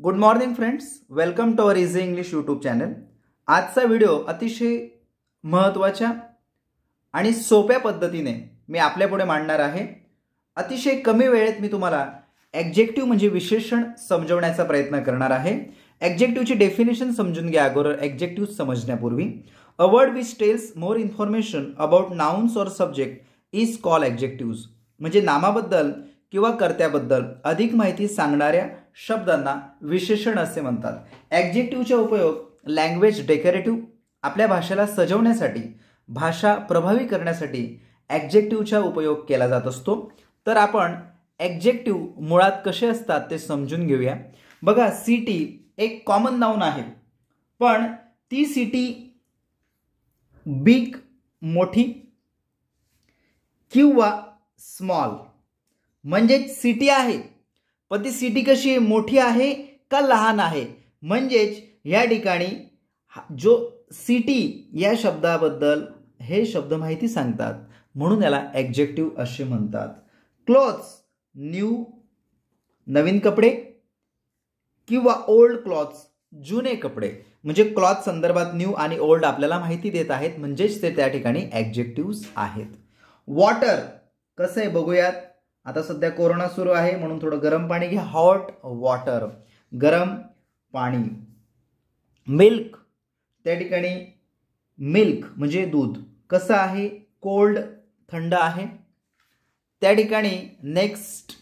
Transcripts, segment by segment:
good morning friends welcome to our easy English YouTube channel आजचा video अतिशय महत्त्वाच्या आणि सोप्या पद्धतीने मी आपल्यापुढे मांडणार आहे अतिशय कमी वेळेत मी तुम्हाला ॲक्झेक्टिव्ह म्हणजे विशेषण समजवण्याचा प्रयत्न करणार आहे ॲक्झेक्टिव्हची डेफिनेशन समजून घ्या अगोदर ॲक्झेक्टिव्ह समजण्यापूर्वी a word which tells more information about nouns or subject is call adjectives म्हणजे नामाबद्दल किंवा कर्त्याबद्दल अधिक माहिती सांगणाऱ्या शब्दांना विशेषण असे म्हणतात ॲक्झेक्टिव्हचा उपयोग लँग्वेज डेकोरेटिव्ह आपल्या भाषेला सजवण्यासाठी भाषा प्रभावी करण्यासाठी ॲक्झेक्टिव्हचा उपयोग केला जात असतो तर आपण ॲक्झेक्टिव मुळात कसे असतात ते समजून घेऊया बघा सिटी एक कॉमन नाऊन आहे पण ती सिटी बिग मोठी किंवा स्मॉल म्हणजेच सिटी आहे पण ती सिटी कशी आहे मोठी आहे का लहान आहे म्हणजेच या ठिकाणी जो सिटी या शब्दाबद्दल हे शब्द माहिती सांगतात म्हणून याला ॲक्झेक्टिव्ह असे म्हणतात क्लॉथ्स न्यू नवीन कपडे किंवा ओल्ड क्लॉथ्स जुने कपडे म्हणजे क्लॉथ संदर्भात न्यू आणि ओल्ड आपल्याला माहिती देत आहेत म्हणजेच ते त्या ठिकाणी ॲक्झेक्टिव्ह आहेत वॉटर कसं आहे बघूयात आता सध्या कोरोना सुरू आहे म्हणून थोडं गरम पाणी घ्या हॉट वॉटर गरम पाणी मिल्क त्या ठिकाणी मिल्क म्हणजे दूध कसं आहे कोल्ड थंड आहे त्या ठिकाणी नेक्स्ट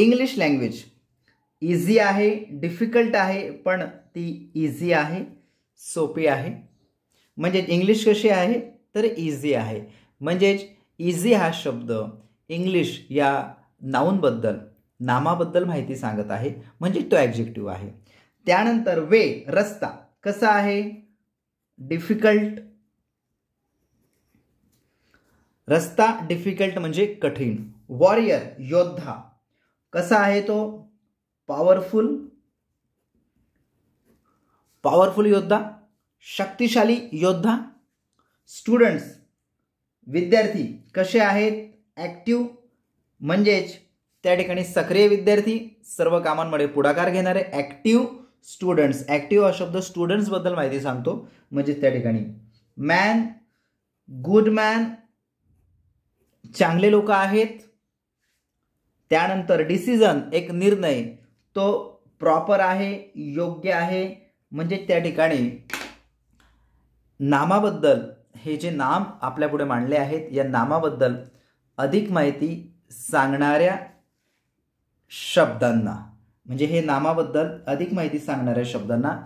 इंग्लिश लँग्वेज इझी आहे डिफिकल्ट आहे पण ती इझी आहे सोपी आहे म्हणजे इंग्लिश कशी आहे तर इझी आहे म्हणजेच इझी हा शब्द इंग्लिश या नाऊनबद्दल नामाबद्दल माहिती सांगत आहे म्हणजे तो ॲक्झेक्टिव्ह आहे त्यानंतर वे रस्ता कसा आहे डिफिकल्ट रस्ता डिफिकल्ट म्हणजे कठीण वॉरियर योद्धा कसा आहे तो पॉवरफुल पॉवरफुल योद्धा शक्तिशाली योद्धा स्टुडंट्स विद्यार्थी कसे आहेत ॲक्टिव्ह म्हणजेच त्या ठिकाणी सक्रिय विद्यार्थी सर्व कामांमध्ये पुढाकार घेणारे ॲक्टिव्ह स्टुडंट्स ॲक्टिव्ह हा शब्द स्टुडंट्सबद्दल माहिती सांगतो म्हणजे त्या ठिकाणी मॅन गुड मॅन चांगले लोक आहेत त्यानंतर डिसिजन एक निर्णय तो प्रॉपर आहे योग्य आहे म्हणजे त्या ठिकाणी नामाबद्दल हे जे नाम आपल्यापुढे मांडले आहेत या नामाबद्दल अधिक माहिती सांगणाऱ्या शब्दांना म्हणजे हे नामाबद्दल अधिक माहिती सांगणाऱ्या शब्दांना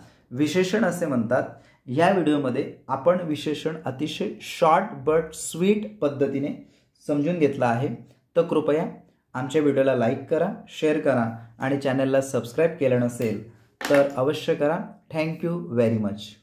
विशेषण असे म्हणतात या व्हिडिओमध्ये आपण विशेषण अतिशय शॉर्ट बट स्वीट पद्धतीने समजून घेतलं आहे तर कृपया आमच्या व्हिडिओला लाईक करा शेअर करा आणि चॅनलला सबस्क्राईब केलं नसेल तर अवश्य करा थँक्यू व्हेरी मच